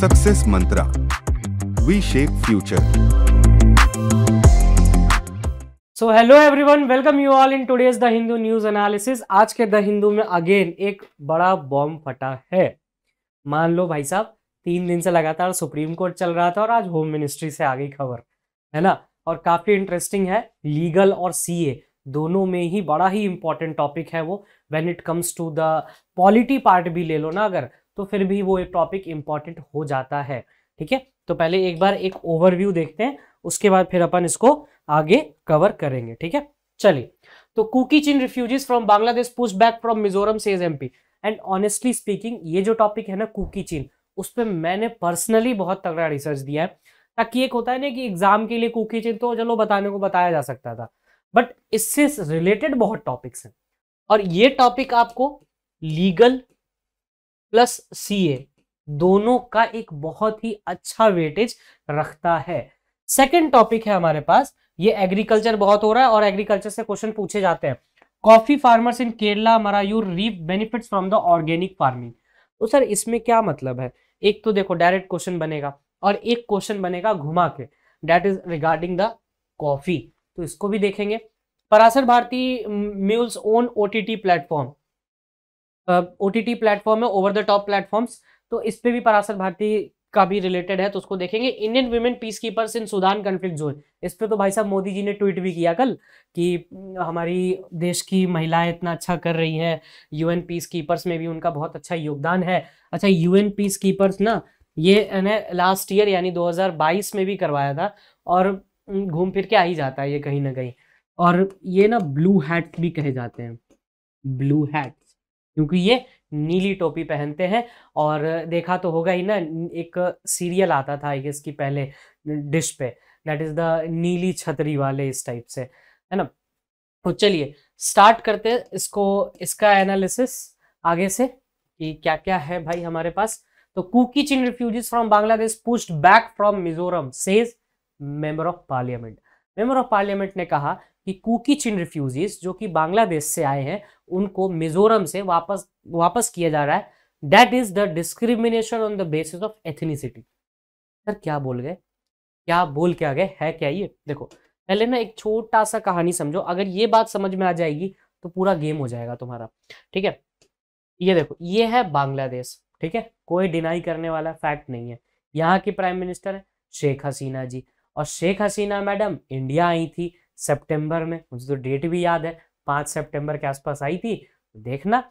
Success mantra we shape future so hello everyone welcome you all in today's the Hindu news analysis आज के the Hindu में again एक बड़ा bomb फटा है मान लो भाई साहब तीन दिन से लगातार सुप्रीम कोर्ट चल रहा था और आज होम मिनिस्ट्री से आ गई खबर है ना और काफ़ी इंटरेस्टिंग है लीगल और सीए दोनों में ही बड़ा ही इंपॉर्टेंट टॉपिक है वो when it comes to the polity part भी ले लो ना अगर तो फिर भी वो एक टॉपिक इंपॉर्टेंट हो जाता है ठीक है तो पहले एक बार एक ओवरव्यू देखते हैं उसके बाद फिर अपन इसको आगे कवर करेंगे ठीक है चलिए तो Kuki Chin refugees from Bangladesh push back from Mizoram says and honestly speaking ये जो टॉपिक है ना कुकी चिन उस पर मैंने पर्सनली बहुत तगड़ा रिसर्च दिया है ताकि एक होता है ना कि एग्जाम के लिए कुकी चिन तो चलो बताने को बताया जा सकता था बट इससे रिलेटेड बहुत टॉपिक्स हैं और ये टॉपिक आपको लीगल प्लस सी ए दोनों का एक बहुत ही अच्छा वेटेज रखता है सेकेंड टॉपिक है हमारे पास ये एग्रीकल्चर बहुत हो रहा है और एग्रीकल्चर से क्वेश्चन पूछे जाते हैं coffee farmers in Kerala Marayur reap benefits from the organic farming तो सर इसमें क्या मतलब है एक तो देखो डायरेक्ट क्वेश्चन बनेगा और एक क्वेश्चन बनेगा घुमा के that is regarding the coffee तो इसको भी देखेंगे Prasar Bharati mulls own O T platform O T T platform है ओवर द टॉप प्लेटफॉर्म्स तो इस पर भी परासर भारती का भी रिलेटेड है तो उसको देखेंगे Indian women peacekeepers in Sudan conflict zone इस पर तो भाई साहब मोदी जी ने ट्वीट भी किया कल कि हम्म, हमारी देश की महिलाएं इतना अच्छा कर रही हैं यूएन पीस कीपर्स में भी उनका बहुत अच्छा योगदान है अच्छा यूएन पीस कीपर्स ना ये ने लास्ट ईयर यानी 2022 में भी करवाया था और हम्म, घूम फिर के आ ही जाता है ये कहीं ना कहीं और ये ना ब्लू हैट भी कहे जाते हैं ब्लू हैट क्योंकि ये नीली टोपी पहनते हैं और देखा तो होगा ही ना एक सीरियल आता था इसकी पहले डिश पे दैट इज़ द नीली छतरी वाले इस टाइप से है ना तो चलिए स्टार्ट करते हैं इसको इसका एनालिसिस आगे से कि क्या क्या है भाई हमारे पास तो Kuki Chin refugees from Bangladesh pushed back from Mizoram says member of parliament member of parliament ने कहा कि कुकी चिन रिफ्यूजीज जो कि बांग्लादेश से आए हैं उनको मिजोरम से वापस वापस किया जा रहा है that is the discrimination on the basis of ethnicity sir क्या बोल गए क्या बोल के आ गए है क्या ये देखो पहले ना एक छोटा सा कहानी समझो अगर ये बात समझ में आ जाएगी तो पूरा गेम हो जाएगा तुम्हारा ठीक है ये देखो ये है बांग्लादेश ठीक है कोई डिनाई करने वाला फैक्ट नहीं है यहाँ के प्राइम मिनिस्टर है शेख हसीना जी और शेख हसीना मैडम इंडिया आई थी सितंबर में मुझे तो डेट भी याद है पाँच सितंबर के आसपास आई थी देखना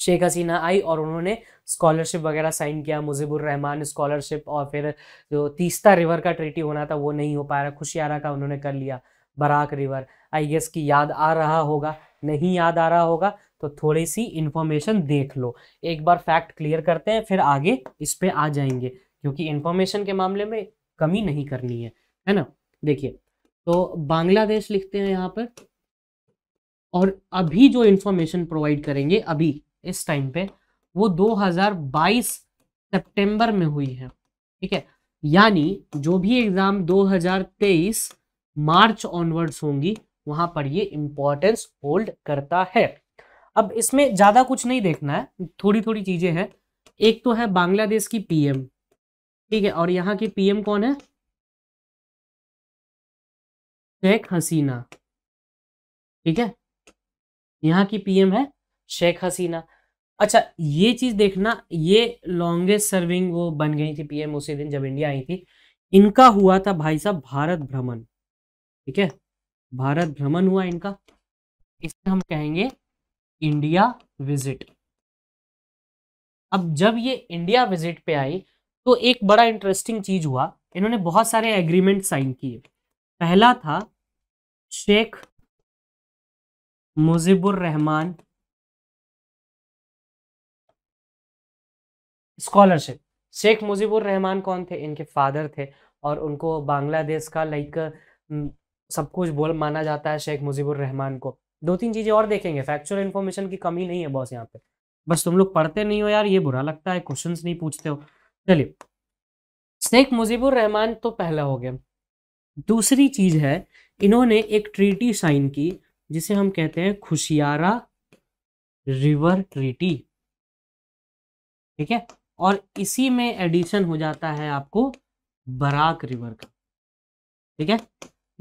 शेख हसीना आई और उन्होंने स्कॉलरशिप वगैरह साइन किया मुजीबुर रहमान स्कॉलरशिप और फिर जो तीस्ता रिवर का ट्रीटी होना था वो नहीं हो पा रहा खुशियारा का उन्होंने कर लिया बराक रिवर आई गेस की याद आ रहा होगा नहीं याद आ रहा होगा तो थोड़ी सी इन्फॉर्मेशन देख लो एक बार फैक्ट क्लियर करते हैं फिर आगे इस पर आ जाएंगे क्योंकि इन्फॉर्मेशन के मामले में कमी नहीं करनी है है ना देखिए तो बांग्लादेश लिखते हैं यहाँ पर और अभी जो इंफॉर्मेशन प्रोवाइड करेंगे अभी इस टाइम पे वो 2022 सितंबर में हुई है ठीक है यानी जो भी एग्जाम 2023 मार्च ऑनवर्ड्स होंगी वहां पर ये इंपॉर्टेंस होल्ड करता है अब इसमें ज्यादा कुछ नहीं देखना है थोड़ी थोड़ी चीजें हैं एक तो है बांग्लादेश की पीएम ठीक है और यहाँ की पीएम कौन है शेख हसीना ठीक है यहाँ की पीएम है शेख हसीना अच्छा ये चीज देखना ये लॉन्गेस्ट सर्विंग वो बन गई थी पीएम उसी दिन जब इंडिया आई थी इनका हुआ था भाई साहब भारत भ्रमण ठीक है भारत भ्रमण हुआ इनका इसे हम कहेंगे इंडिया विजिट अब जब ये इंडिया विजिट पे आई तो एक बड़ा इंटरेस्टिंग चीज हुआ इन्होंने बहुत सारे एग्रीमेंट साइन किए पहला था शेख मुजिबुर रहमान स्कॉलरशिप शेख मुजिबुर रहमान कौन थे इनके फादर थे और उनको बांग्लादेश का लाइक सब कुछ बोल माना जाता है शेख मुजिबुर रहमान को दो तीन चीज़ें और देखेंगे फैक्चुअल इन्फॉर्मेशन की कमी नहीं है बॉस यहाँ पे बस तुम लोग पढ़ते नहीं हो यार ये बुरा लगता है क्वेश्चंस नहीं पूछते हो चलिए शेख मुजीबुर रहमान तो पहला हो गया दूसरी चीज़ है इन्होंने एक ट्रीटी साइन की जिसे हम कहते हैं खुशियारा रिवर ट्रीटी ठीक है और इसी में एडिशन हो जाता है आपको बराक रिवर का ठीक है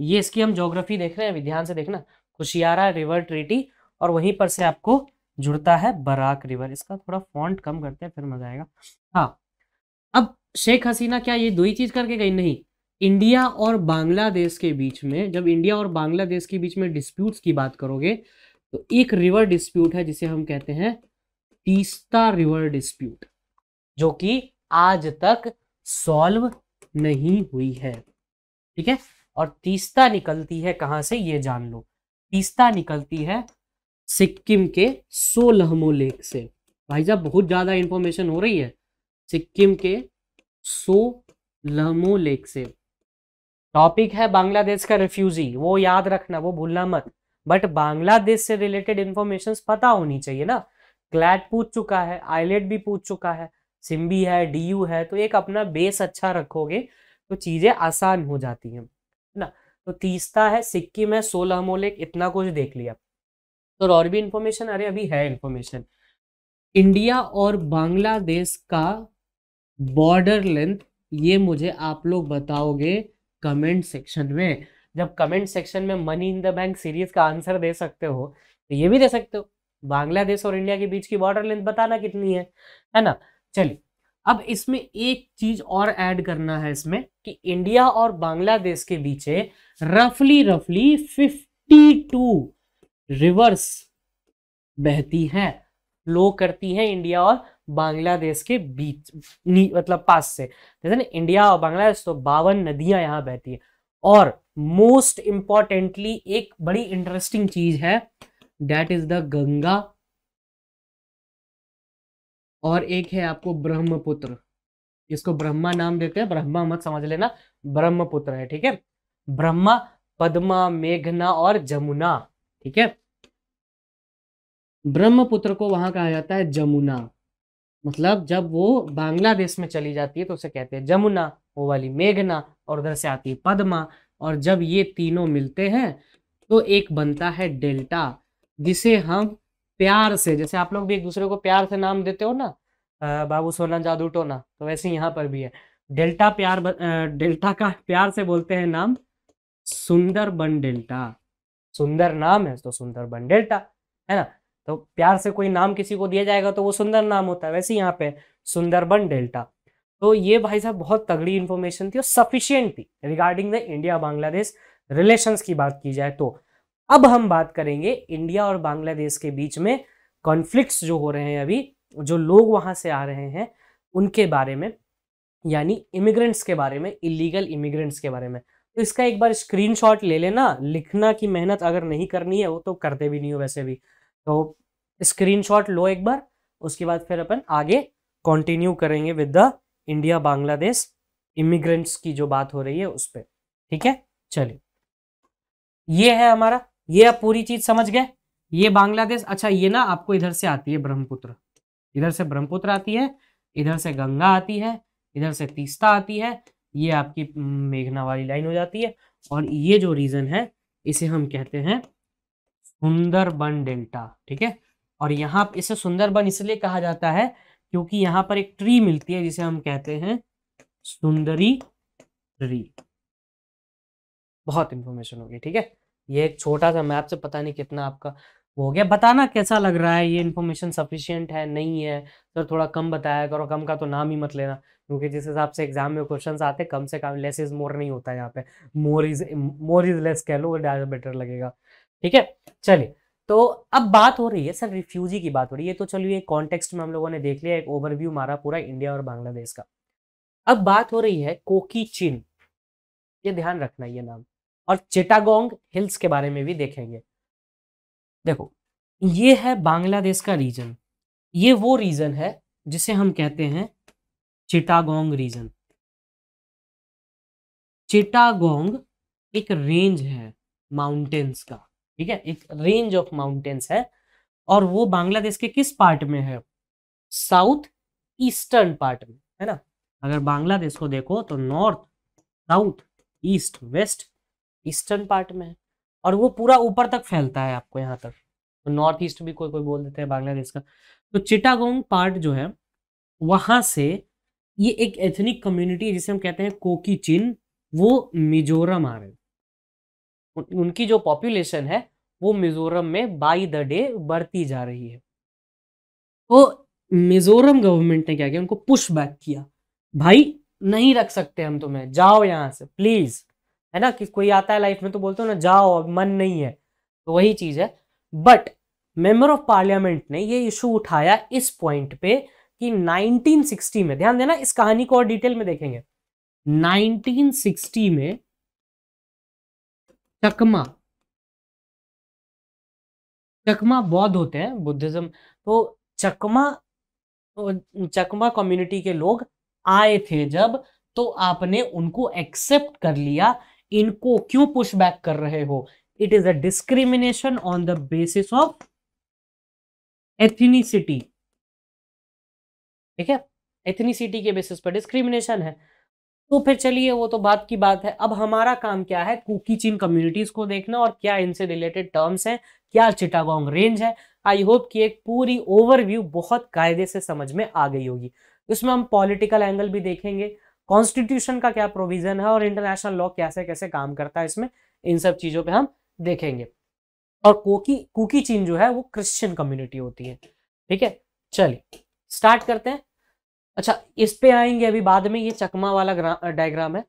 ये इसकी हम ज्योग्राफी देख रहे हैं ध्यान से देखना खुशियारा रिवर ट्रीटी और वहीं पर से आपको जुड़ता है बराक रिवर इसका थोड़ा फॉन्ट कम करते हैं फिर मजा आएगा हाँ अब शेख हसीना क्या ये दो ही चीज करके गई नहीं इंडिया और बांग्लादेश के बीच में जब इंडिया और बांग्लादेश के बीच में डिस्प्यूट्स की बात करोगे तो एक रिवर डिस्प्यूट है जिसे हम कहते हैं तीस्ता रिवर डिस्प्यूट जो कि आज तक सॉल्व नहीं हुई है ठीक है और तीस्ता निकलती है कहाँ से ये जान लो तीस्ता निकलती है सिक्किम के सोलहमो लेक से भाई साहब बहुत ज़्यादा इंफॉर्मेशन हो रही है सिक्किम के सो लहमो लेक से टॉपिक है बांग्लादेश का रिफ्यूजी वो याद रखना वो भूलना मत बट बांग्लादेश से रिलेटेड इन्फॉर्मेशन पता होनी चाहिए ना क्लैट पूछ चुका है आईलेट भी पूछ चुका है सिम्बी है डी है तो एक अपना बेस अच्छा रखोगे तो चीजें आसान हो जाती हैं ना तो तीसरा है सिक्किम है सोलह मोलिक इतना कुछ देख लिया तो और भी इंफॉर्मेशन अरे अभी है इंफॉर्मेशन इंडिया और बांग्लादेश का बॉर्डर लेंथ ये मुझे आप लोग बताओगे कमेंट सेक्शन में जब कमेंट सेक्शन में money in the bank series का आंसर दे सकते हो तो ये भी दे सकते हो बांग्लादेश और इंडिया के बीच की बॉर्डर लेंथ बताना कितनी है है ना चलिए अब इसमें एक चीज और ऐड करना है इसमें कि इंडिया और बांग्लादेश के बीच रफली रफली 52 रिवर्स बहती है फ्लो करती है इंडिया और बांग्लादेश के बीच मतलब पास से जैसे ना इंडिया और बांग्लादेश तो बावन नदियां यहाँ बहती है और मोस्ट इंपॉर्टेंटली एक बड़ी इंटरेस्टिंग चीज है डेट इज द गंगा और एक है आपको ब्रह्मपुत्र इसको ब्रह्मा नाम देते हैं ब्रह्मा मत समझ लेना ब्रह्मपुत्र है ठीक है ब्रह्मा पद्मा मेघना और जमुना ठीक है ब्रह्मपुत्र को वहां कहा जाता है जमुना मतलब जब वो बांग्लादेश में चली जाती है तो उसे कहते हैं जमुना वो वाली मेघना और उधर से आती है पदमा और जब ये तीनों मिलते हैं तो एक बनता है डेल्टा जिसे हम प्यार से जैसे आप लोग भी एक दूसरे को प्यार से नाम देते हो ना बाबू सोना जादू टोना तो वैसे यहाँ पर भी है डेल्टा प्यार डेल्टा का प्यार से बोलते हैं नाम सुंदर बन डेल्टा सुंदर नाम है तो सुंदर बन डेल्टा है ना तो प्यार से कोई नाम किसी को दिया जाएगा तो वो सुंदर नाम होता है वैसे यहाँ पे सुंदरबन डेल्टा तो ये भाई साहब बहुत तगड़ी इन्फॉर्मेशन थी और सफिशियंट थी regarding the India Bangladesh relations की बात की जाए तो अब हम बात करेंगे इंडिया और बांग्लादेश के बीच में कॉन्फ्लिक्ट जो हो रहे हैं अभी जो लोग वहां से आ रहे हैं उनके बारे में यानी इमिग्रेंट्स के बारे में इलीगल इमिग्रेंट्स के बारे में तो इसका एक बार स्क्रीनशॉट ले लेना लिखना की मेहनत अगर नहीं करनी है वो तो करते भी नहीं हो वैसे भी तो स्क्रीनशॉट लो एक बार उसके बाद फिर अपन आगे कंटिन्यू करेंगे with the India Bangladesh immigrants की जो बात हो रही है उस पर ठीक है चलिए ये है हमारा ये आप पूरी चीज समझ गए ये बांग्लादेश अच्छा ये ना आपको इधर से आती है ब्रह्मपुत्र इधर से ब्रह्मपुत्र आती है इधर से गंगा आती है इधर से तीस्ता आती है ये आपकी मेघना वाली लाइन हो जाती है और ये जो रीजन है इसे हम कहते हैं सुंदरबन डेल्टा ठीक है और यहाँ इसे सुंदरबन इसलिए कहा जाता है क्योंकि यहाँ पर एक ट्री मिलती है जिसे हम कहते हैं सुंदरी ट्री बहुत इंफॉर्मेशन होगी ठीक है ये एक छोटा सा मैप से पता नहीं कितना आपका वो हो गया बताना कैसा लग रहा है ये इन्फॉर्मेशन सफिशियंट है नहीं है सर तो थोड़ा कम बताया करो कम का तो नाम ही मत लेना क्योंकि जिस हिसाब से एग्जाम में क्वेश्चन आते कम से कम लेस इज मोर नहीं होता यहाँ पे more is more is less कह लो ज़्यादा बेटर लगेगा ठीक है चलिए तो अब बात हो रही है सर रिफ्यूजी की बात हो रही है तो चलिए कॉन्टेक्स्ट में हम लोगों ने देख लिया एक ओवरव्यू मारा पूरा इंडिया और बांग्लादेश का अब बात हो रही है कोकी चिन ये ध्यान रखना ये नाम और चिटागोंग हिल्स के बारे में भी देखेंगे देखो ये है बांग्लादेश का रीजन ये वो रीजन है जिसे हम कहते हैं चिटागोंग रीजन चिटागोंग एक रेंज है माउंटेन्स का ठीक है एक रेंज ऑफ माउंटेन्स है और वो बांग्लादेश के किस पार्ट में है साउथ ईस्टर्न पार्ट में है ना अगर बांग्लादेश को देखो तो north south east west eastern part में है और वो पूरा ऊपर तक फैलता है आपको यहाँ तक तो नॉर्थ ईस्ट भी कोई कोई बोल देते हैं बांग्लादेश का तो चिटागोंग पार्ट जो है वहां से ये एक एथनिक कम्युनिटी जिसे हम कहते हैं कोकी चिन वो मिजोरम आ रहे हैं उनकी जो पॉपुलेशन है वो मिजोरम में बाय द डे बढ़ती जा रही है तो मिजोरम गवर्नमेंट ने क्या किया उनको पुश बैक किया भाई नहीं रख सकते हम तुम्हें जाओ यहाँ से प्लीज है ना कि कोई आता है लाइफ में तो बोलते हो ना जाओ अब मन नहीं है तो वही चीज है बट मेंबर ऑफ पार्लियामेंट ने ये इशू उठाया इस पॉइंट पे कि 1960 में ध्यान देना इस कहानी को और डिटेल में देखेंगे 1960 में चकमा चकमा बौद्ध होते हैं बुद्धिज्म तो चकमा तो चकमा कम्युनिटी के लोग आए थे जब तो आपने उनको एक्सेप्ट कर लिया इनको क्यों पुश बैक कर रहे हो it is a discrimination on the basis of ethnicity ठीक है एथनिसिटी के बेसिस पर डिस्क्रिमिनेशन है तो फिर चलिए वो तो बात की बात है अब हमारा काम क्या है कुकी चीन कम्युनिटीज को देखना और क्या इनसे रिलेटेड टर्म्स हैं क्या चिटागोंग रेंज है आई होप कि एक पूरी ओवरव्यू बहुत कायदे से समझ में आ गई होगी इसमें हम पॉलिटिकल एंगल भी देखेंगे कॉन्स्टिट्यूशन का क्या प्रोविजन है और इंटरनेशनल लॉ कैसे कैसे काम करता है इसमें इन सब चीज़ों पर हम देखेंगे और कोकी कुकी चीन जो है वो क्रिश्चियन कम्युनिटी होती है ठीक है चलिए स्टार्ट करते हैं अच्छा इस पे आएंगे अभी बाद में ये चकमा वाला डायग्राम है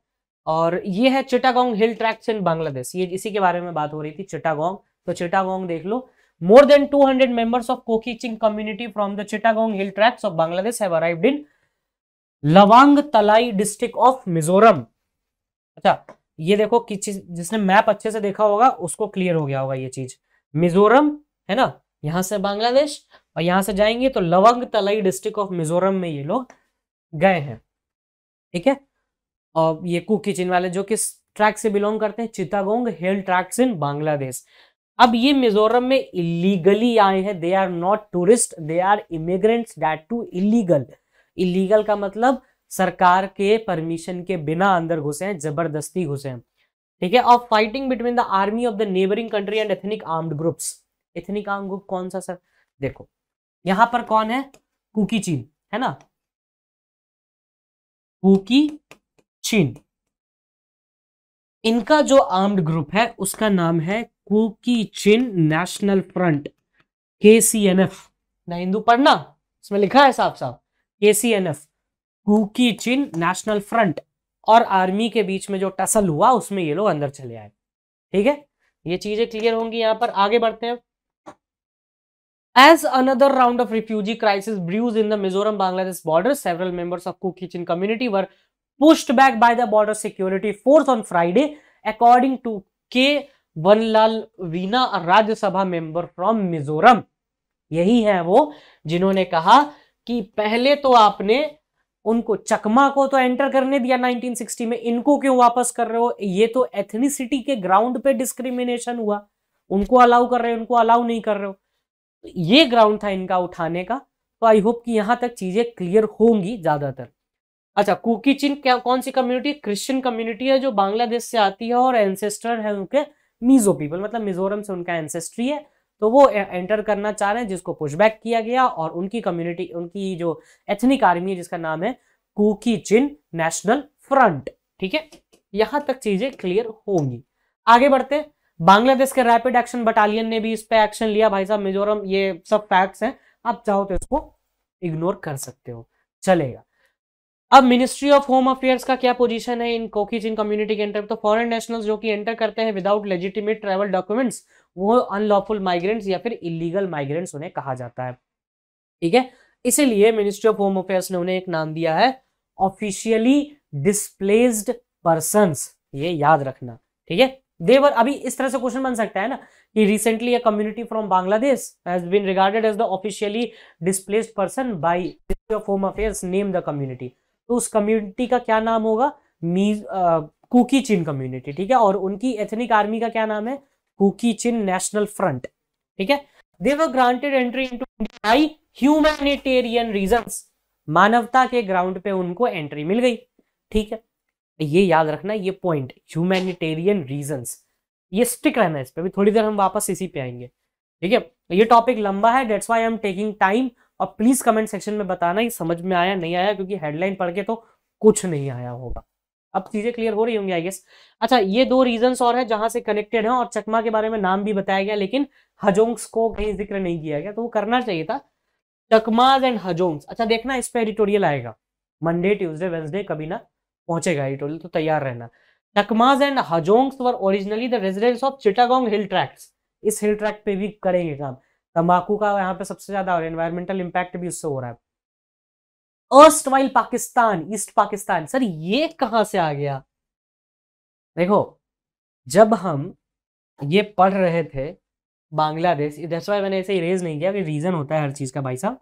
और ये है Chittagong hill tracts in Bangladesh ये इसी के बारे में बात हो रही थी चिटागोंग तो चिटागोंग देख लो more than two hundred members of Kuki Chin community from the Chittagong hill tracts of Bangladesh है Lawngtlai district of Mizoram अच्छा ये देखो किस जिसने मैप अच्छे से देखा होगा उसको क्लियर हो गया होगा ये चीज मिजोरम है ना यहाँ से बांग्लादेश और यहां से जाएंगे तो लवंग तलाई डिस्ट्रिक्ट ऑफ मिजोरम में ये लोग गए हैं ठीक है और ये कुकीचिन वाले जो किस ट्रैक से बिलोंग करते हैं चितागोंग हिल ट्रैक्स इन बांग्लादेश अब ये मिजोरम में इलीगली आए हैं they are not tourist they are immigrants that too illegal illegal का मतलब सरकार के परमिशन के बिना अंदर घुसे हैं जबरदस्ती घुसे हैं ठीक है और fighting between the army of the neighbouring country and ethnic armed groups ethnic arm group कौन सा सर देखो यहां पर कौन है कुकी चीन है ना कुकी चीन इनका जो आर्म्ड ग्रुप है उसका नाम है कुकी चिन नेशनल फ्रंट के सी एन एफ ना हिंदू पढ़ना इसमें लिखा है साफ साफ के K N F Kuki Chin national front और आर्मी के बीच में जो टसल हुआ उसमें ये लोग अंदर चले आए ठीक है ये चीजें क्लियर होंगी यहां पर आगे बढ़ते हैं As another round of refugee crisis brews in the Mizoram-Bangladesh border, several members of Cook Kitchen community were pushed back by the border security force on Friday, according to K. Vanlal Veena, a Rajya Sabha member from Mizoram. यही हैं वो जिन्होंने कहा कि पहले तो आपने उनको चकमा को तो एंटर करने दिया 1960 में इनको क्यों वापस कर रहे हो ये तो एथनिसिटी के ग्राउंड पे डिस्क्रिमिनेशन हुआ उनको अलाउ कर रहे हो उनको अलाउ नहीं कर रहे हो ये ग्राउंड था इनका उठाने का तो आई होप कि यहाँ तक चीजें क्लियर होंगी ज्यादातर अच्छा कुकी चिन क्या कौन सी कम्युनिटी क्रिश्चियन कम्युनिटी है जो बांग्लादेश से आती है और एंसेस्टर है उनके मिजो पीपल मतलब मिजोरम से उनका एंसेस्ट्री है तो वो एंटर करना चाह रहे हैं जिसको पुशबैक किया गया और उनकी कम्युनिटी उनकी जो एथनिक आर्मी है जिसका नाम है कुकी चिन नेशनल फ्रंट ठीक है यहां तक चीजें क्लियर होंगी आगे बढ़ते हैं बांग्लादेश के रैपिड एक्शन बटालियन ने भी इस पर एक्शन लिया भाई साहब मिजोरम ये सब फैक्ट्स हैं आप चाहो तो इसको इग्नोर कर सकते हो चलेगा अब मिनिस्ट्री ऑफ होम अफेयर्स का क्या पोजीशन है इन कोकी चीन कम्युनिटी के एंटर तो फॉरेन नेशनल्स जो कि एंटर करते हैं विदाउट लेजिटिमेट ट्रेवल डॉक्यूमेंट्स वो अनलॉफुल माइग्रेंट्स या फिर इलीगल माइग्रेंट्स उन्हें कहा जाता है ठीक है इसीलिए मिनिस्ट्री ऑफ होम अफेयर्स ने उन्हें एक नाम दिया है ऑफिशियली डिस्प्लेस्ड पर्सन ये याद रखना ठीक है देवर अभी इस तरह से क्वेश्चन बन सकता है ना कि recently a community from Bangladesh has been regarded as the officially displaced person by ministry of home affairs name the community तो उस कम्युनिटी का क्या नाम होगा मीज कुकी चिन कम्युनिटी ठीक है और उनकी एथनिक आर्मी का क्या नाम है कुकी चिन नेशनल फ्रंट ठीक है they were granted entry into by humanitarian reasons मानवता के ग्राउंड पे उनको एंट्री मिल गई ठीक है ये याद रखना ये पॉइंट ह्यूमैनिटेरियन रीजंस ये स्टिक रहना इस पर भी थोड़ी देर हम वापस इसी पे आएंगे ठीक है ये टॉपिक लंबा है that's why I am taking time और प्लीज कमेंट सेक्शन में बताना कि समझ में आया नहीं आया क्योंकि हेडलाइन पढ़ के तो कुछ नहीं आया होगा अब चीजें क्लियर हो रही होंगी आई गेस अच्छा ये दो रीजन और है जहां से कनेक्टेड है और चकमा के बारे में नाम भी बताया गया लेकिन हजोंग्स को कहीं जिक्र नहीं किया गया तो वो करना चाहिए था चकमाज एंड हजोंग्स अच्छा देखना इस पर एडिटोरियल आएगा मंडे ट्यूजडे वेंसडे कभी ना पहुंचेगा टोली तो तैयार रहना Chakmas and Hajongs were originally the residents of Chittagong hill tracts इस हिल ट्रैक पे भी करेंगे काम तंबाकू का यहाँ पे सबसे ज्यादा और एनवायरमेंटल इम्पैक्ट भी उससे हो रहा है erstwhile Pakistan east Pakistan sir ये कहाँ से आ गया देखो जब हम ये पढ़ रहे थे बांग्लादेश दैट्स वाई मैंने ऐसे रेज नहीं किया कि रीजन होता है हर चीज का भाई साहब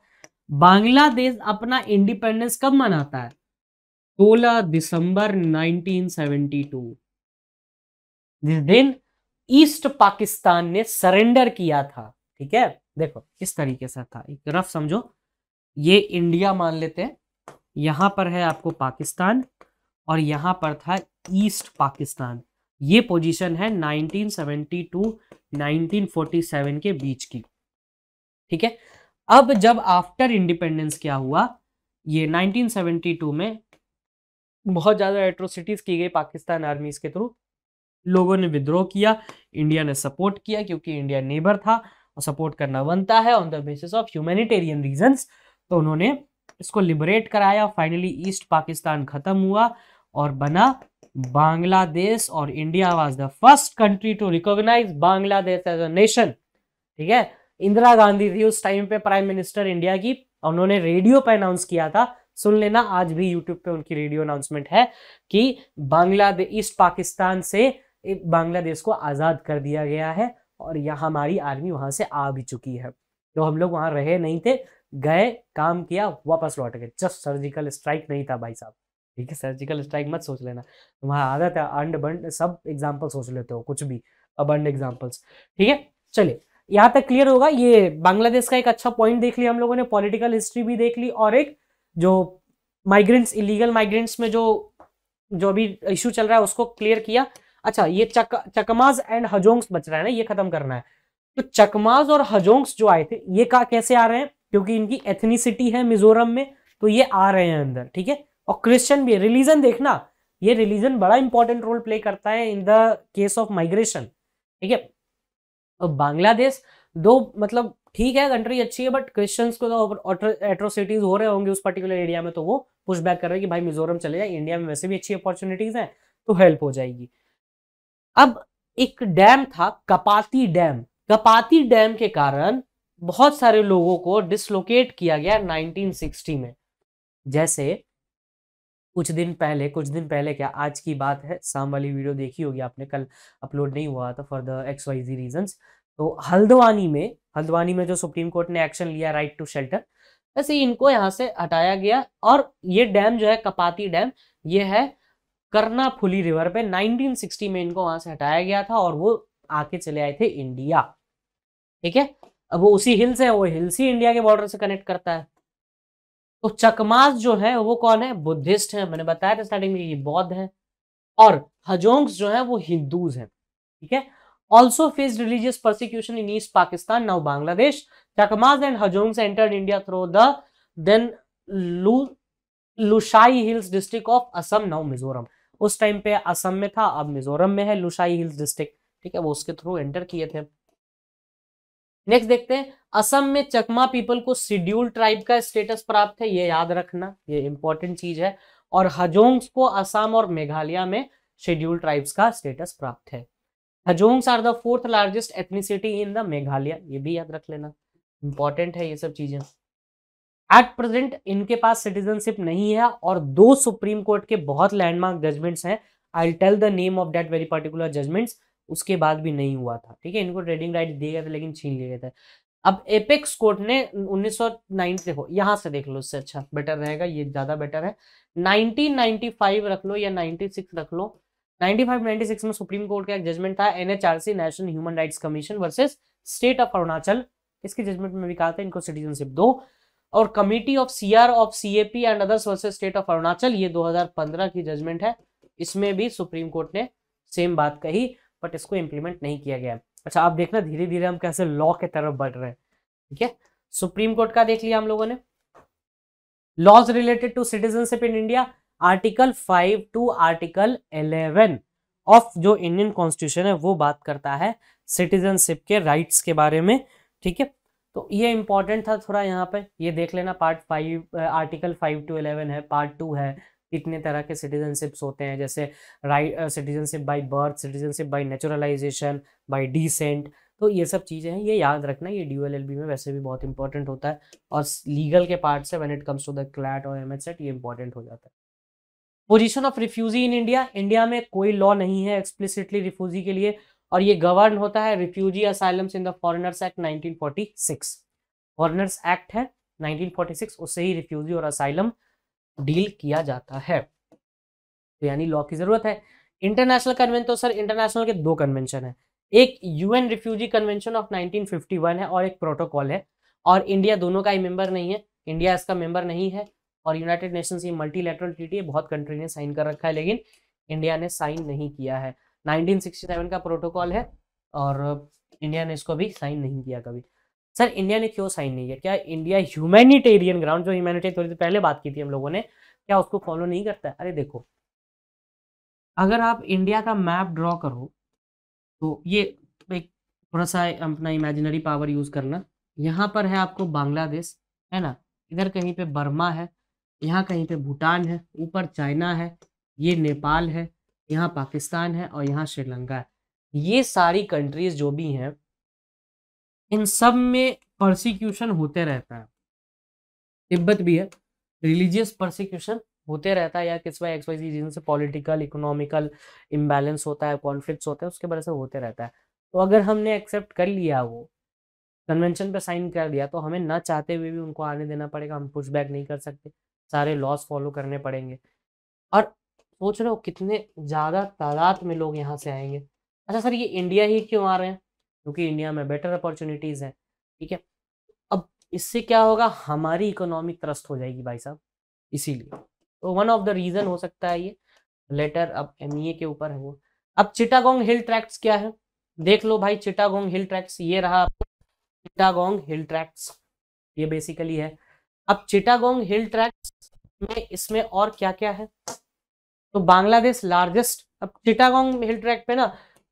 बांग्लादेश अपना इंडिपेंडेंस कब मनाता है 16 दिसंबर 1972 जिस दिन ईस्ट पाकिस्तान ने सरेंडर किया था ठीक है देखो किस तरीके से था एक रफ समझो ये इंडिया मान लेते हैं यहां पर है आपको पाकिस्तान और यहां पर था ईस्ट पाकिस्तान ये पोजीशन है 1972 1947 के बीच की ठीक है अब जब आफ्टर इंडिपेंडेंस क्या हुआ ये 1972 में बहुत ज़्यादा एट्रोसिटीज़ की गई पाकिस्तान आर्मीज के थ्रू लोगों ने विद्रोह किया इंडिया ने सपोर्ट किया क्योंकि इंडिया नेबर था और सपोर्ट करना बनता है on the basis of humanitarian reasons तो उन्होंने इसको लिबरेट कराया फाइनली ईस्ट पाकिस्तान ख़त्म हुआ और बना बांग्लादेश और India was the first country to recognise Bangladesh as a nation ठीक है इंदिरा गांधी थी उस टाइम पे प्राइम मिनिस्टर इंडिया की और उन्होंने रेडियो पर अनाउंस किया था सुन लेना आज भी यूट्यूब पे उनकी रेडियो अनाउंसमेंट है कि बांग्लादेश ईस्ट पाकिस्तान से बांग्लादेश को आज़ाद कर दिया गया है और यहाँ हमारी आर्मी वहाँ से आ भी चुकी है तो हम लोग वहाँ रहे नहीं थे गए काम किया वापस लौट गए जस्ट सर्जिकल स्ट्राइक नहीं था भाई साहब ठीक है सर्जिकल स्ट्राइक मत सोच लेना तुम्हारा आदत है अंड बंड सब एग्जाम्पल सोच लेते हो कुछ भी अबंड एग्जाम्पल्स ठीक है चलिए यहाँ तक क्लियर होगा ये बांग्लादेश का एक अच्छा पॉइंट देख लिया हम लोगों ने पॉलिटिकल हिस्ट्री भी देख ली और एक जो माइग्रेंट्स इलीगल माइग्रेंट्स में जो जो अभी इशू चल रहा है उसको क्लियर किया अच्छा ये चक चकमाज एंड हजोंग्स बच रहा है ना ये खत्म करना है तो चकमाज और हजोंग्स जो आए थे ये का कैसे आ रहे हैं क्योंकि इनकी एथनिसिटी है मिजोरम में तो ये आ रहे हैं अंदर ठीक है और क्रिश्चियन भी रिलीजन देखना ये रिलीजन बड़ा इंपॉर्टेंट रोल प्ले करता है in the case of migration ठीक है और बांग्लादेश दो मतलब ठीक है कंट्री अच्छी है बट क्रिश्चियंस को तो एट्रोसिटीज हो रहे होंगे उस पर्टिकुलर एरिया में तो वो पुश बैक कर रहे हैं कि भाई मिजोरम चले जाए इंडिया में वैसे भी अच्छी अपॉर्चुनिटीज हैं तो हेल्प हो जाएगी अब एक डैम था कपाती डैम कपाती डैम के कारण बहुत सारे लोगों को डिसलोकेट किया गया 1960 में जैसे कुछ दिन पहले कुछ दिन पहले क्या आज की बात है शाम वाली वीडियो देखी होगी आपने कल अपलोड नहीं हुआ था for the X Y Z reason तो हल्द्वानी में हल्द्वानी में जो सुप्रीम कोर्ट ने एक्शन लिया राइट टू शेल्टर वैसे ही इनको यहाँ से हटाया गया और ये डैम जो है कपाती डैम ये है करना फुली रिवर पे 1960 में इनको वहां से हटाया गया था और वो आके चले आए थे इंडिया ठीक है अब वो उसी हिल्स है वो हिल्स ही इंडिया के बॉर्डर से कनेक्ट करता है तो चकमास जो है वो कौन है बुद्धिस्ट है मैंने बताया था स्टार्टिंग में ये बौद्ध है और हजोंग्स जो है वो हिंदूज हैं ठीक है also faced religious persecution in East Pakistan, now Bangladesh. chakmas and Hajongs entered India through the then Lu, Lushai hills district of Assam now Mizoram उस टाइम पे असम में था अब मिजोरम में है लुशाई हिल्स डिस्ट्रिक्ट ठीक है वो उसके थ्रू एंटर किए थे नेक्स्ट देखते हैं असम में चकमा पीपल को शेड्यूल ट्राइब का स्टेटस प्राप्त है ये याद रखना ये इंपॉर्टेंट चीज है और हजोंग्स को असम और मेघालय में शेड्यूल ट्राइब्स का स्टेटस प्राप्त है Hajongs are the fourth largest ethnicity in the Meghalaya ये भी याद रख लेना इंपॉर्टेंट है ये सब चीजें एट प्रेजेंट इनके पास सिटीजनशिप नहीं है और दो सुप्रीम कोर्ट के बहुत लैंडमार्क जजमेंट्स हैं I tell the name of that very particular judgments उसके बाद भी नहीं हुआ था ठीक है इनको ट्रेडिंग राइट दिए गए थे लेकिन छीन लिए गए थे अब एपेक्स कोर्ट ने 1909 देखो यहाँ से देख लो इससे अच्छा बेटर रहेगा ये ज़्यादा बेटर है 1995 रख लो या 96 रख लो 95-96 में सुप्रीम कोर्ट का एक जजमेंट था NHRC national human rights commission versus state of Arunachal इसके जजमेंट में भी कहा था इनको सिटीजनशिप दो और committee of CR of CAP and others versus state of Arunachal ये 2015 की जजमेंट है इसमें भी सुप्रीम कोर्ट ने सेम बात कही बट इसको इम्प्लीमेंट नहीं किया गया अच्छा आप देखना धीरे धीरे हम कैसे लॉ के तरफ बढ़ रहे हैं ठीक है सुप्रीम कोर्ट का देख लिया हम लोगों ने laws related to citizenship in India article five to article eleven of जो इंडियन कॉन्स्टिट्यूशन है वो बात करता है सिटीजनशिप के राइट्स के बारे में ठीक है तो ये इंपॉर्टेंट था थोड़ा यहाँ पे ये देख लेना part five article five to eleven है पार्ट टू है कितने तरह के सिटीजनशिप्स होते हैं जैसे right citizenship by birth citizenship by naturalization by descent तो ये सब चीज़ें हैं ये याद रखना ये ड्यूएल एल में वैसे भी बहुत इंपॉर्टेंट होता है और लीगल के पार्ट से when it comes to the CLAT और एम ये इंपॉर्टेंट हो जाता है position of refugee in India India में कोई लॉ नहीं है एक्सप्लिसिटली रिफ्यूजी के लिए और ये गवर्न होता है refugee asylums in the foreigners act 1946 foreigners act है 1946 उससे ही रिफ्यूजी और असाइलम डील किया जाता है तो यानी लॉ की जरूरत है इंटरनेशनल कन्वेंशन तो सर इंटरनेशनल के दो कन्वेंशन है एक UN refugee convention of nineteen है और एक प्रोटोकॉल है और इंडिया दोनों का ही मेंबर नहीं है इंडिया इसका मेंबर नहीं है और यूनाइटेड नेशंस ये मल्टीलेटरल ट्रीटी बहुत कंट्री ने साइन कर रखा है लेकिन इंडिया ने साइन नहीं किया है 1967 का प्रोटोकॉल है और इंडिया ने इसको भी साइन नहीं किया कभी सर इंडिया ने क्यों साइन नहीं किया क्या इंडिया ह्यूमैनिटेरियन ग्राउंड जो ह्यूमैनिटेरियन थोड़ी देर पहले बात की थी हम लोगों ने क्या उसको फॉलो नहीं करता है अरे देखो अगर आप इंडिया का मैप ड्रॉ करो तो ये एक थोड़ा सा अपना इमेजिनरी पावर यूज करना यहाँ पर है आपको बांग्लादेश है ना इधर कहीं पे बर्मा है यहाँ कहीं पे भूटान है ऊपर चाइना है ये नेपाल है यहाँ पाकिस्तान है और यहाँ श्रीलंका है ये सारी कंट्रीज जो भी हैं इन सब में प्रोसिक्यूशन होते रहता है तिब्बत भी है रिलीजियस प्रोसिक्यूशन होते रहता है या किस वाई एक्स वाई जिनसे पॉलिटिकल इकोनॉमिकल इम्बेलेंस होता है कॉन्फ्लिक्ट होते हैं उसके वजह से होते रहता है तो अगर हमने एक्सेप्ट कर लिया वो कन्वेंशन पे साइन कर दिया तो हमें ना चाहते हुए भी उनको आने देना पड़ेगा हम पुश बैक नहीं कर सकते सारे लॉस फॉलो करने पड़ेंगे और सोच रहे हो कितने ज़्यादा तादाद में लोग यहाँ से आएंगे अच्छा सर ये इंडिया ही क्यों आ रहे हैं क्योंकि इंडिया में बेटर अपॉर्चुनिटीज़ हैं ठीक है अब इससे क्या होगा हमारी इकोनॉमी त्रस्त हो जाएगी भाई साहब इसीलिए तो वन ऑफ द रीज़न हो सकता है ये लेटर अब एम e के ऊपर है वो अब चिटागोंग हिल ट्रैक्स क्या है देख लो भाई चिटागोंग हिल ट्रैक्ट्स ये रहा चिटागोंग हिल ट्रैक्ट्स ये बेसिकली है अब चिटागोंग हिल ट्रैक में इसमें और क्या क्या है तो बांग्लादेश लार्जेस्ट अब चिटागोंग हिल ट्रैक पे ना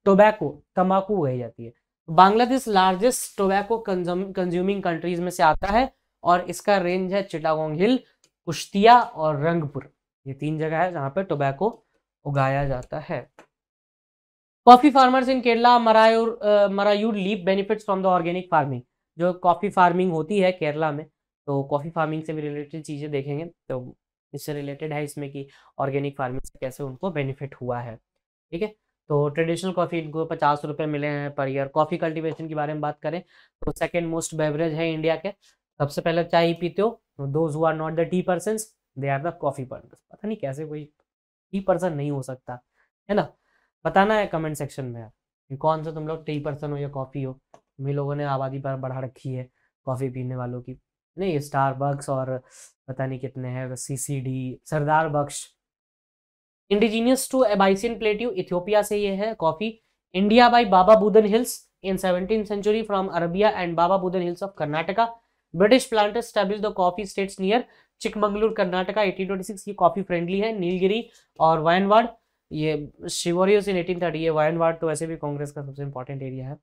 टोबैको तंबाकू उगाई जाती है Bangladesh largest tobacco consuming countries में से आता है और इसका रेंज है चिटागोंग हिल कुश्तिया और रंगपुर ये तीन जगह है जहाँ पे टोबैको उगाया जाता है coffee farmers in Kerala Marayoor Marayoor leap benefits from the organic farming जो कॉफी फार्मिंग होती है केरला में तो कॉफ़ी फार्मिंग से भी रिलेटेड चीज़ें देखेंगे तो इससे रिलेटेड है इसमें कि ऑर्गेनिक फार्मिंग से कैसे उनको बेनिफिट हुआ है ठीक है तो ट्रेडिशनल कॉफ़ी इनको पचास रुपये मिले हैं पर ईयर कॉफ़ी कल्टीवेशन के बारे में बात करें तो सेकेंड मोस्ट बेवरेज है इंडिया के सबसे पहले चाय पीते हो those who are not the tea person they are the coffee person पता नहीं कैसे कोई टी पर्सन नहीं हो सकता है ना बताना है कमेंट सेक्शन में कौन सा तुम लोग टी पर्सन हो या कॉफ़ी हो तुम्हें लोगों ने आबादी पर बढ़ा रखी है कॉफ़ी पीने वालों की ना ये स्टारबक्स और पता नहीं कितने हैं C C D Sardar Bakhsh indigenous to Abyssinian plateau Ethiopia से ये है coffee India by Baba Budan hills in 17th century from Arabia and Baba Budan Hills of Karnataka. British planters established the coffee states near Chikmagalur, Karnataka, 1826. ये coffee friendly है नीलगिरी और वायनवाड ये शिवोरियस इन 1830 ये वायनवाड तो वैसे भी कांग्रेस का सबसे इंपॉर्टेंट एरिया है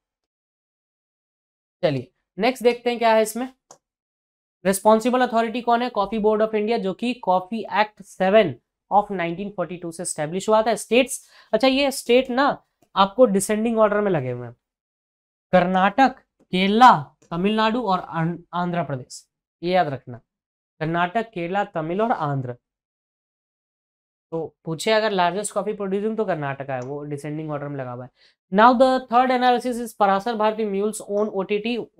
चलिए नेक्स्ट देखते हैं क्या है इसमें रिस्पॉन्सिबल अथॉरिटी कौन है कॉफी बोर्ड ऑफ इंडिया जो कि कॉफी एक्ट सेवन ऑफ 1942 से स्टैब्लिश हुआ था स्टेट्स अच्छा ये स्टेट ना आपको डिसेंडिंग ऑर्डर में लगे हुए हैं कर्नाटक केरला तमिलनाडु और आंध्र प्रदेश ये याद रखना कर्नाटक केरला तमिल और आंध्र तो पूछे अगर लार्जेस्ट कॉफी प्रोड्यूसिंग तो कर्नाटका है वो डिसेंडिंग ऑर्डर में लगा हुआ है now the third analysis is Prasar Bharati mulls own O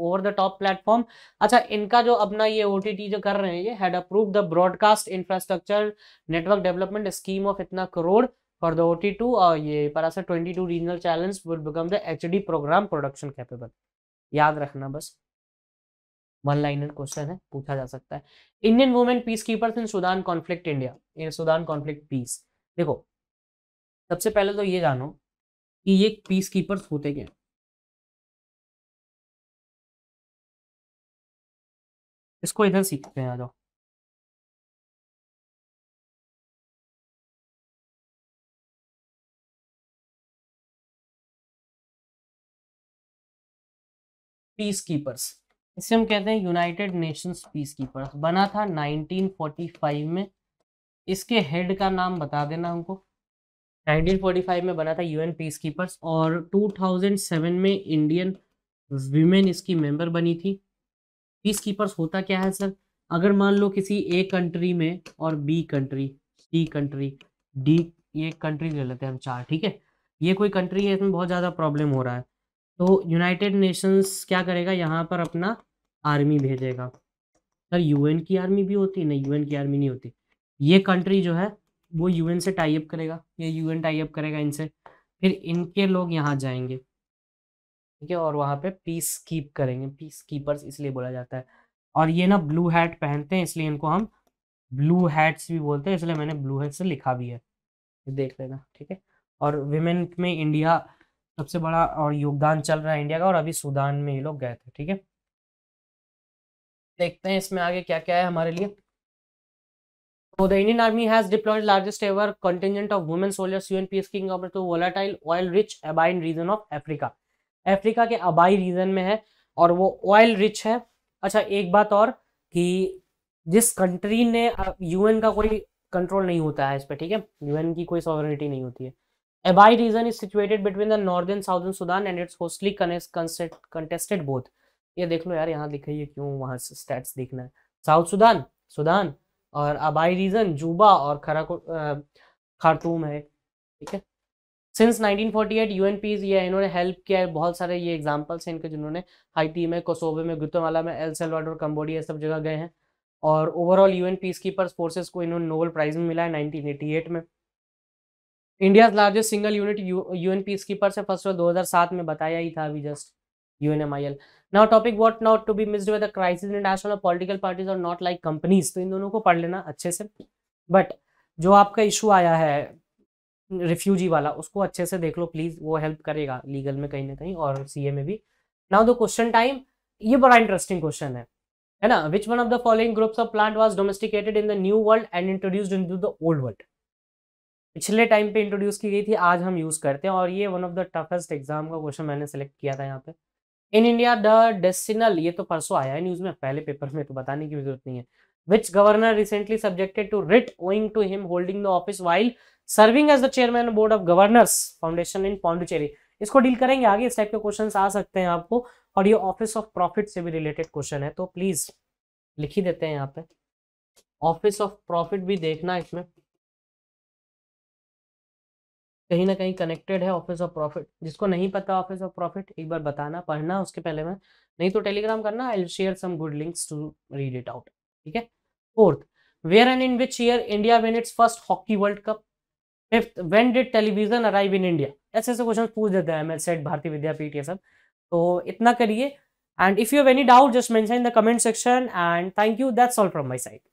over the top platform अच्छा इनका जो अपना ये ओ जो कर रहे हैं ये had approved the broadcast infrastructure network development scheme of इतना crore for the O T two और ये Prasar twenty two regional challenge will become the H D program production capable याद रखना बस वन लाइनर क्वेश्चन है पूछा जा सकता है Indian women peacekeeper in Sudan conflict India in Sudan conflict peace देखो सबसे पहले तो ये जानो कि ये पीस कीपर्स होते क्या इसको इधर सीखते हैं आ जाओ पीस कीपर्स इसे हम कहते हैं यूनाइटेड नेशंस पीस कीपर बना था 1945 में इसके हेड का नाम बता देना हमको 1945 में बना था यूएन पीस कीपर्स और 2007 में इंडियन वीमेन इसकी मेंबर बनी थी पीस कीपर्स होता क्या है सर अगर मान लो किसी ए कंट्री में और B country C country D ये कंट्री ले लेते हैं हम चार ठीक है ये कोई कंट्री है इसमें बहुत ज़्यादा प्रॉब्लम हो रहा है तो यूनाइटेड नेशंस क्या करेगा यहाँ पर अपना आर्मी भेजेगा सर यूएन की आर्मी भी होती है नहीं यूएन की आर्मी नहीं होती ये कंट्री जो है वो यूएन से टाइप करेगा ये यूएन टाइप करेगा इनसे फिर इनके लोग यहाँ जाएंगे ठीक है और वहाँ पे पीस कीप करेंगे पीस कीपर्स इसलिए बोला जाता है और ये ना ब्लू हैट पहनते हैं इसलिए इनको हम ब्लू हैट्स भी बोलते हैं इसलिए मैंने ब्लू हैट से लिखा भी है देख लेना ठीक है और विमेन में इंडिया सबसे बड़ा और योगदान चल रहा है इंडिया का और अभी सूडान में ये लोग गए थे ठीक है देखते हैं इसमें आगे क्या क्या है हमारे लिए the Indian Indian Army has deployed largest ever contingent of women soldiers UN peacekeeping operation to volatile oil Abyei region of Africa Africa के अबाई रीजन में है और वो ऑयल रिच है अच्छा एक बात और कि जिस कंट्री ने यूएन का कोई कंट्रोल नहीं होता है इस पर ठीक है यूएन की कोई सॉवरिटी नहीं होती है Abyei region is situated between the northern southern Sudan and it's hostly contested both. ये देख लो यार यहाँ लिखा है क्यों वहाँ स्टेट्स देखना है साउथ सुदान सुदान और अबाई रीजन जूबा और खराको खारतूम है ठीक है सिंस 1948 यूएनपीज ये इन्होंने हेल्प किया है बहुत सारे ये एग्जांपल्स हैं इनके जिन्होंने हाइटी में कोसोवे में गुतमाला में एल सेलवाड और कम्बोडिया सब जगह गए हैं और overall an peacekeepers forces को इन्होंने नोबल प्राइज में मिला है नाइनटीन में India largest single unit U N peacekeeper से फर्स्ट दो हज़ार सात में बताया ही था अभी just U N M I L now topic what not to be missed with crisis in national political parties और नॉट लाइक कंपनीज तो इन दोनों को पढ़ लेना अच्छे से बट जो आपका इशू आया है रिफ्यूजी वाला उसको अच्छे से देख लो प्लीज़ वो हेल्प करेगा लीगल में कहीं ना कहीं और सी में भी नाउ द क्वेश्चन टाइम ये बड़ा इंटरेस्टिंग क्वेश्चन है है ना which one of the following groups of plant was domesticated in the new world and introduced in the old world पिछले टाइम पे इंट्रोड्यूस की गई थी आज हम यूज़ करते हैं और ये one of the toughest exam का क्वेश्चन मैंने सेलेक्ट किया था यहाँ पे इन इंडिया द डेस्टिनल ये तो परसों आया है न्यूज़ में पहले पेपर में तो बताने की जरूरत नहीं है which governor recently subjected to writ owing to him holding the office while serving as the chairman board of governors foundation in in इसको डील करेंगे आगे इस टाइप के क्वेश्चन आ सकते हैं आपको और ये ऑफिस ऑफ प्रॉफिट से भी रिलेटेड क्वेश्चन है तो प्लीज लिख ही देते हैं यहाँ पे ऑफिस ऑफ प्रॉफिट भी देखना इसमें कहीं ना कहीं कनेक्टेड है ऑफिस ऑफ प्रॉफिट जिसको नहीं पता ऑफिस ऑफ प्रॉफिट एक बार बताना पढ़ना उसके पहले में नहीं तो टेलीग्राम करना I share some good links to read it out ठीक है fourth where and in which year India win its first hockey world cup fifth when did television arrive in India ऐसे ऐसे क्वेश्चन पूछ देते हैं M L set भारतीय विद्यापीठ ये सब तो इतना करिए and if you have any doubt just mention in the comment section and thank you that's all from my side